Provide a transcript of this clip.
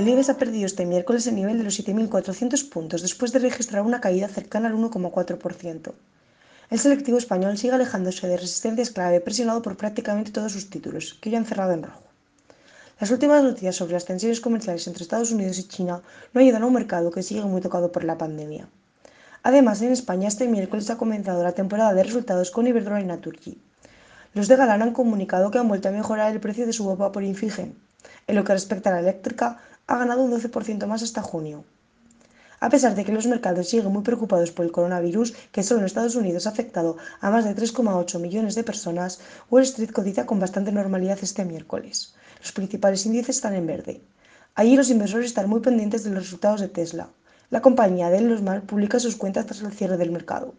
El IBEX ha perdido este miércoles el nivel de los 7.400 puntos después de registrar una caída cercana al 1,4%. El selectivo español sigue alejándose de resistencias clave presionado por prácticamente todos sus títulos, que ya han cerrado en rojo. Las últimas noticias sobre las tensiones comerciales entre Estados Unidos y China no ayudan a un mercado que sigue muy tocado por la pandemia. Además, en España este miércoles ha comenzado la temporada de resultados con Iberdrola y Naturgy. Los de Galán han comunicado que han vuelto a mejorar el precio de su Opa por Infigen. En lo que respecta a la eléctrica, ha ganado un 12% más hasta junio. A pesar de que los mercados siguen muy preocupados por el coronavirus, que solo en Estados Unidos ha afectado a más de 3,8 millones de personas, Wall Street cotiza con bastante normalidad este miércoles. Los principales índices están en verde. Allí los inversores están muy pendientes de los resultados de Tesla. La compañía de Elon Musk publica sus cuentas tras el cierre del mercado.